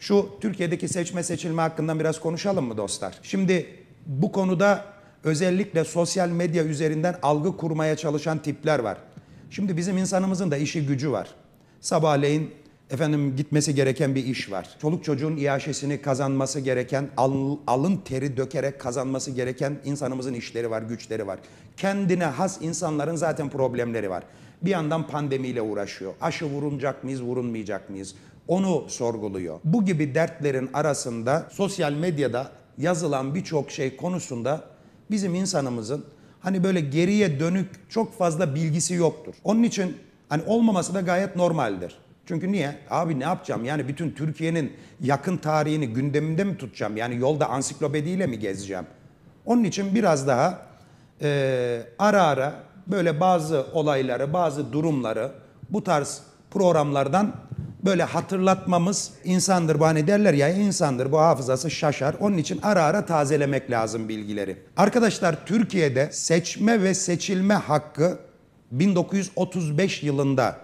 Şu Türkiye'deki seçme seçilme hakkından biraz konuşalım mı dostlar? Şimdi bu konuda özellikle sosyal medya üzerinden algı kurmaya çalışan tipler var. Şimdi bizim insanımızın da işi gücü var. Sabahleyin efendim gitmesi gereken bir iş var. Çoluk çocuğun iaşesini kazanması gereken, al, alın teri dökerek kazanması gereken insanımızın işleri var, güçleri var. Kendine has insanların zaten problemleri var. Bir yandan pandemiyle uğraşıyor. Aşı vurulacak mıyız, vurulmayacak mıyız? onu sorguluyor. Bu gibi dertlerin arasında sosyal medyada yazılan birçok şey konusunda bizim insanımızın hani böyle geriye dönük çok fazla bilgisi yoktur. Onun için hani olmaması da gayet normaldir. Çünkü niye? Abi ne yapacağım? Yani bütün Türkiye'nin yakın tarihini gündemimde mi tutacağım? Yani yolda ansiklopediyle mi gezeceğim? Onun için biraz daha e, ara ara böyle bazı olayları, bazı durumları bu tarz programlardan böyle hatırlatmamız insandır bu hani derler ya insandır bu hafızası şaşar. Onun için ara ara tazelemek lazım bilgileri. Arkadaşlar Türkiye'de seçme ve seçilme hakkı 1935 yılında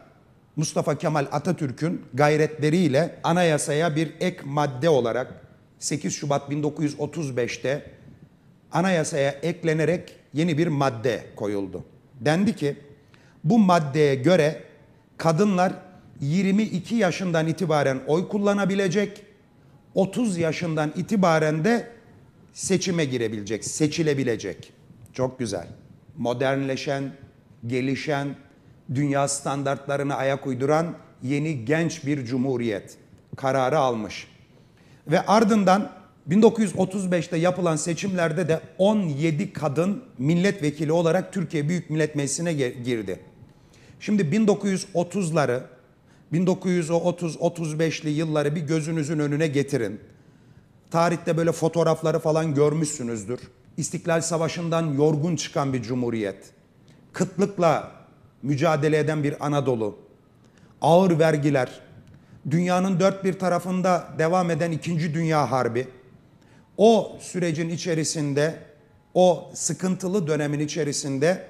Mustafa Kemal Atatürk'ün gayretleriyle anayasaya bir ek madde olarak 8 Şubat 1935'te anayasaya eklenerek yeni bir madde koyuldu. Dendi ki bu maddeye göre kadınlar 22 yaşından itibaren oy kullanabilecek, 30 yaşından itibaren de seçime girebilecek, seçilebilecek. Çok güzel. Modernleşen, gelişen, dünya standartlarına ayak uyduran yeni genç bir cumhuriyet kararı almış. Ve ardından 1935'te yapılan seçimlerde de 17 kadın milletvekili olarak Türkiye Büyük Millet Meclisi'ne girdi. Şimdi 1930'ları 1930-35'li yılları bir gözünüzün önüne getirin. Tarihte böyle fotoğrafları falan görmüşsünüzdür. İstiklal Savaşı'ndan yorgun çıkan bir cumhuriyet. Kıtlıkla mücadele eden bir Anadolu. Ağır vergiler. Dünyanın dört bir tarafında devam eden İkinci Dünya Harbi. O sürecin içerisinde, o sıkıntılı dönemin içerisinde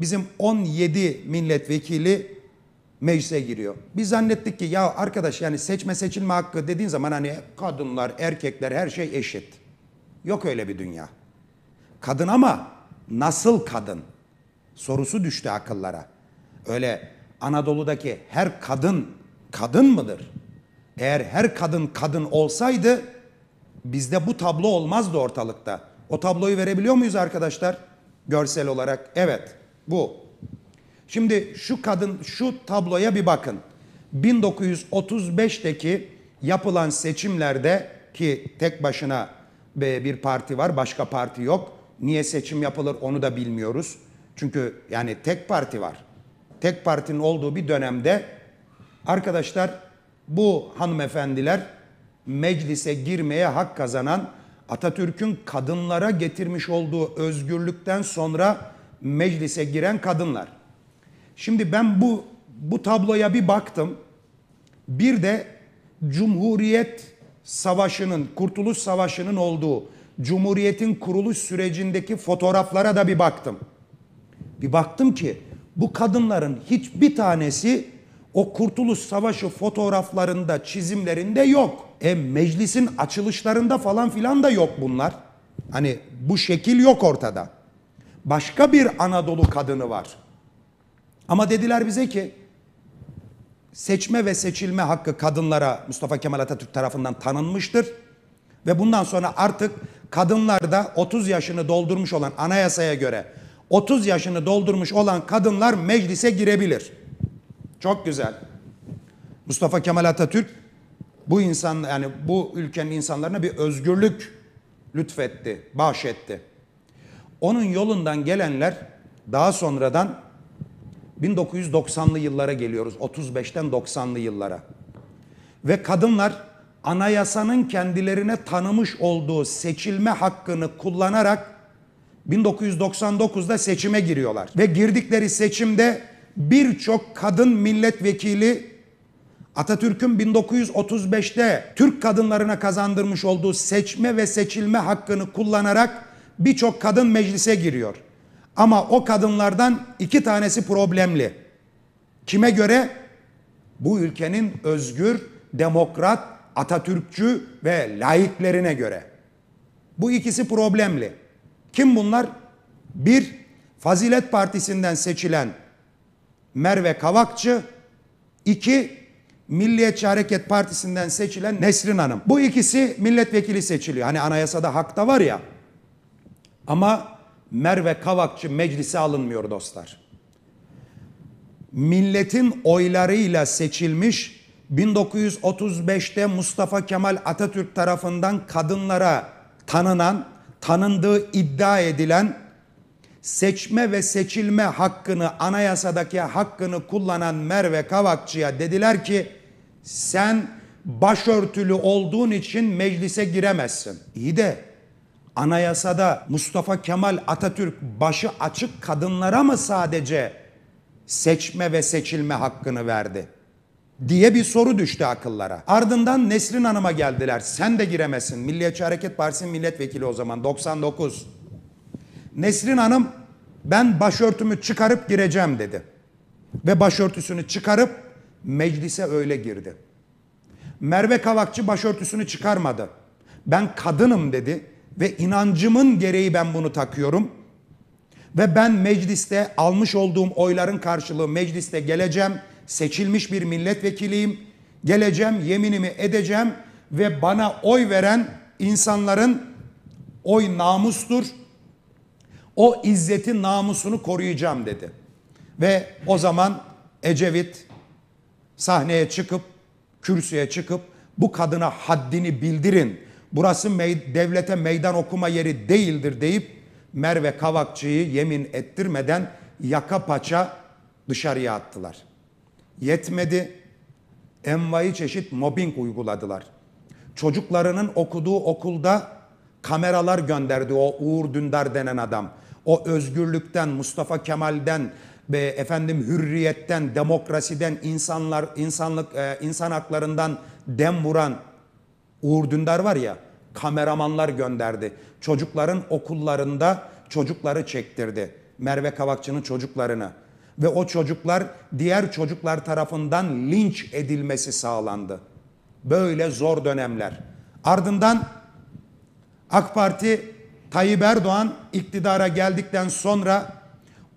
bizim 17 milletvekili meclise giriyor. Biz zannettik ki ya arkadaş yani seçme seçilme hakkı dediğin zaman hani kadınlar, erkekler her şey eşit. Yok öyle bir dünya. Kadın ama nasıl kadın? Sorusu düştü akıllara. Öyle Anadolu'daki her kadın kadın mıdır? Eğer her kadın kadın olsaydı bizde bu tablo olmazdı ortalıkta. O tabloyu verebiliyor muyuz arkadaşlar? Görsel olarak evet bu. Şimdi şu kadın şu tabloya bir bakın. 1935'teki yapılan seçimlerde ki tek başına bir parti var, başka parti yok. Niye seçim yapılır onu da bilmiyoruz. Çünkü yani tek parti var. Tek partinin olduğu bir dönemde arkadaşlar bu hanımefendiler meclise girmeye hak kazanan Atatürk'ün kadınlara getirmiş olduğu özgürlükten sonra meclise giren kadınlar. Şimdi ben bu bu tabloya bir baktım. Bir de Cumhuriyet Savaşı'nın, Kurtuluş Savaşı'nın olduğu Cumhuriyet'in kuruluş sürecindeki fotoğraflara da bir baktım. Bir baktım ki bu kadınların hiçbir tanesi o Kurtuluş Savaşı fotoğraflarında, çizimlerinde yok. E meclisin açılışlarında falan filan da yok bunlar. Hani bu şekil yok ortada. Başka bir Anadolu kadını var. Ama dediler bize ki seçme ve seçilme hakkı kadınlara Mustafa Kemal Atatürk tarafından tanınmıştır. Ve bundan sonra artık kadınlar da 30 yaşını doldurmuş olan anayasaya göre 30 yaşını doldurmuş olan kadınlar meclise girebilir. Çok güzel. Mustafa Kemal Atatürk bu insan yani bu ülkenin insanlarına bir özgürlük lütfetti, bahşetti. Onun yolundan gelenler daha sonradan 1990'lı yıllara geliyoruz. 35'ten 90'lı yıllara. Ve kadınlar anayasanın kendilerine tanımış olduğu seçilme hakkını kullanarak 1999'da seçime giriyorlar. Ve girdikleri seçimde birçok kadın milletvekili Atatürk'ün 1935'te Türk kadınlarına kazandırmış olduğu seçme ve seçilme hakkını kullanarak birçok kadın meclise giriyor. Ama o kadınlardan iki tanesi problemli. Kime göre? Bu ülkenin özgür, demokrat, Atatürkçü ve laiklerine göre. Bu ikisi problemli. Kim bunlar? Bir, Fazilet Partisi'nden seçilen Merve Kavakçı. iki Milliyetçi Hareket Partisi'nden seçilen Nesrin Hanım. Bu ikisi milletvekili seçiliyor. Hani anayasada hakta var ya. Ama Merve Kavakçı meclise alınmıyor dostlar. Milletin oylarıyla seçilmiş 1935'te Mustafa Kemal Atatürk tarafından kadınlara tanınan, tanındığı iddia edilen seçme ve seçilme hakkını anayasadaki hakkını kullanan Merve Kavakçı'ya dediler ki sen başörtülü olduğun için meclise giremezsin. İyi de anayasada Mustafa Kemal Atatürk başı açık kadınlara mı sadece seçme ve seçilme hakkını verdi? diye bir soru düştü akıllara. Ardından Nesrin Hanım'a geldiler. Sen de giremesin. Milliyetçi Hareket Partisi'nin milletvekili o zaman 99. Nesrin Hanım ben başörtümü çıkarıp gireceğim dedi. Ve başörtüsünü çıkarıp meclise öyle girdi. Merve Kavakçı başörtüsünü çıkarmadı. Ben kadınım dedi ve inancımın gereği ben bunu takıyorum. Ve ben mecliste almış olduğum oyların karşılığı mecliste geleceğim. Seçilmiş bir milletvekiliyim. Geleceğim, yeminimi edeceğim ve bana oy veren insanların oy namustur. O izzetin namusunu koruyacağım dedi. Ve o zaman Ecevit sahneye çıkıp, kürsüye çıkıp bu kadına haddini bildirin burası mey devlete meydan okuma yeri değildir deyip Merve Kavakçı'yı yemin ettirmeden yaka paça dışarıya attılar. Yetmedi, envai çeşit mobbing uyguladılar. Çocuklarının okuduğu okulda kameralar gönderdi o Uğur Dündar denen adam. O özgürlükten, Mustafa Kemal'den, ve efendim hürriyetten, demokrasiden, insanlar, insanlık, e, insan haklarından dem vuran Uğur Dündar var ya kameramanlar gönderdi. Çocukların okullarında çocukları çektirdi. Merve Kavakçı'nın çocuklarını. Ve o çocuklar diğer çocuklar tarafından linç edilmesi sağlandı. Böyle zor dönemler. Ardından AK Parti Tayyip Erdoğan iktidara geldikten sonra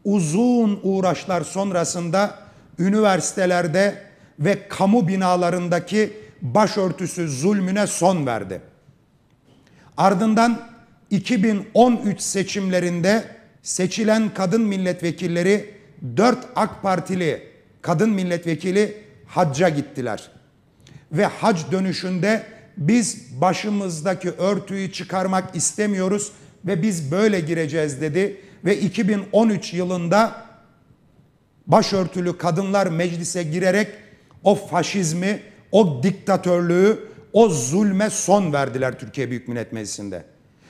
uzun uğraşlar sonrasında üniversitelerde ve kamu binalarındaki başörtüsü zulmüne son verdi. Ardından 2013 seçimlerinde seçilen kadın milletvekilleri 4 AK Partili kadın milletvekili hacca gittiler. Ve hac dönüşünde biz başımızdaki örtüyü çıkarmak istemiyoruz ve biz böyle gireceğiz dedi ve 2013 yılında başörtülü kadınlar meclise girerek o faşizmi o diktatörlüğü, o zulme son verdiler Türkiye Büyük Millet Meclisi'nde.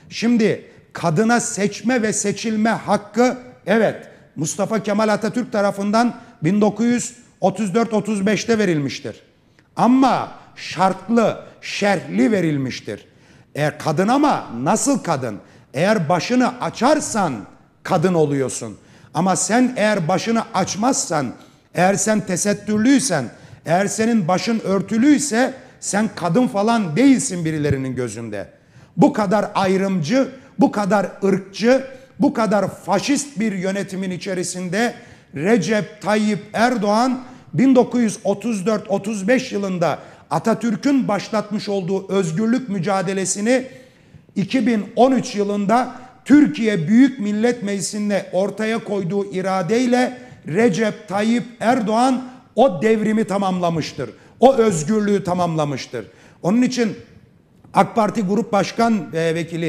Şimdi kadına seçme ve seçilme hakkı evet Mustafa Kemal Atatürk tarafından 1934-35'te verilmiştir. Ama şartlı, şerhli verilmiştir. Eğer kadın ama nasıl kadın? Eğer başını açarsan kadın oluyorsun. Ama sen eğer başını açmazsan, eğer sen tesettürlüysen, eğer senin başın örtülüyse sen kadın falan değilsin birilerinin gözünde. Bu kadar ayrımcı, bu kadar ırkçı, bu kadar faşist bir yönetimin içerisinde Recep Tayyip Erdoğan 1934-35 yılında Atatürk'ün başlatmış olduğu özgürlük mücadelesini 2013 yılında Türkiye Büyük Millet Meclisi'nde ortaya koyduğu iradeyle Recep Tayyip Erdoğan o devrimi tamamlamıştır. O özgürlüğü tamamlamıştır. Onun için AK Parti Grup Başkan e, Vekili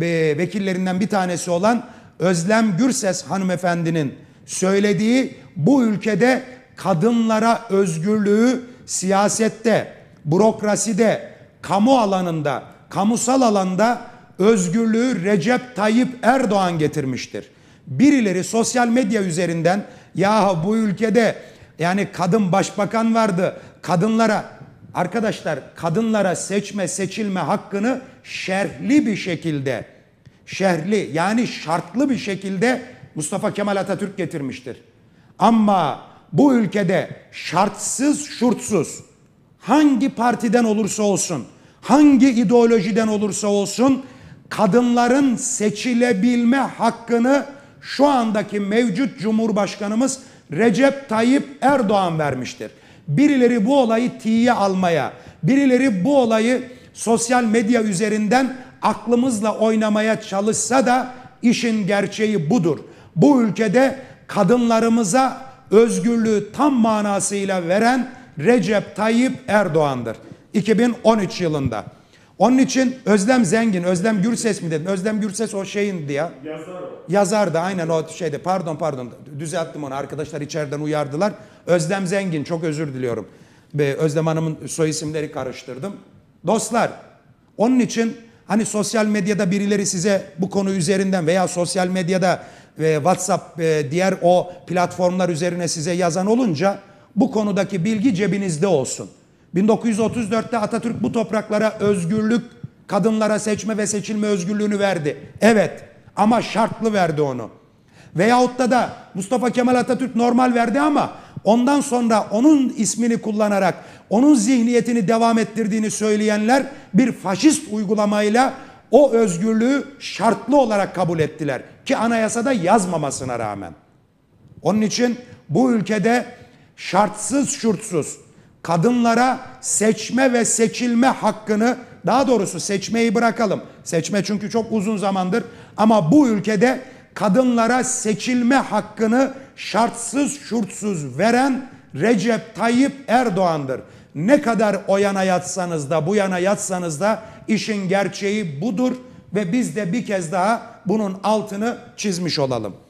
e, vekillerinden bir tanesi olan Özlem Gürses hanımefendinin söylediği bu ülkede kadınlara özgürlüğü siyasette, bürokraside, kamu alanında, kamusal alanda özgürlüğü Recep Tayyip Erdoğan getirmiştir. Birileri sosyal medya üzerinden ya bu ülkede yani kadın başbakan vardı. Kadınlara arkadaşlar kadınlara seçme seçilme hakkını şerhli bir şekilde şerhli yani şartlı bir şekilde Mustafa Kemal Atatürk getirmiştir. Ama bu ülkede şartsız şurtsuz hangi partiden olursa olsun, hangi ideolojiden olursa olsun kadınların seçilebilme hakkını şu andaki mevcut Cumhurbaşkanımız Recep Tayyip Erdoğan vermiştir. Birileri bu olayı tiye almaya, birileri bu olayı sosyal medya üzerinden aklımızla oynamaya çalışsa da işin gerçeği budur. Bu ülkede kadınlarımıza özgürlüğü tam manasıyla veren Recep Tayyip Erdoğan'dır. 2013 yılında onun için Özlem Zengin, Özlem Gürses mi dedim? Özlem Gürses o şeyin diye Yazar o. Yazardı aynen o şeyde. Pardon pardon düzelttim onu. Arkadaşlar içeriden uyardılar. Özlem Zengin çok özür diliyorum. Özlem Hanım'ın soy isimleri karıştırdım. Dostlar onun için hani sosyal medyada birileri size bu konu üzerinden veya sosyal medyada ve WhatsApp e, diğer o platformlar üzerine size yazan olunca bu konudaki bilgi cebinizde olsun. 1934'te Atatürk bu topraklara özgürlük, kadınlara seçme ve seçilme özgürlüğünü verdi. Evet ama şartlı verdi onu. Veyahut da da Mustafa Kemal Atatürk normal verdi ama ondan sonra onun ismini kullanarak onun zihniyetini devam ettirdiğini söyleyenler bir faşist uygulamayla o özgürlüğü şartlı olarak kabul ettiler. Ki anayasada yazmamasına rağmen. Onun için bu ülkede şartsız şurtsuz kadınlara seçme ve seçilme hakkını daha doğrusu seçmeyi bırakalım. Seçme çünkü çok uzun zamandır ama bu ülkede kadınlara seçilme hakkını şartsız şurtsuz veren Recep Tayyip Erdoğan'dır. Ne kadar o yana yatsanız da bu yana yatsanız da işin gerçeği budur ve biz de bir kez daha bunun altını çizmiş olalım.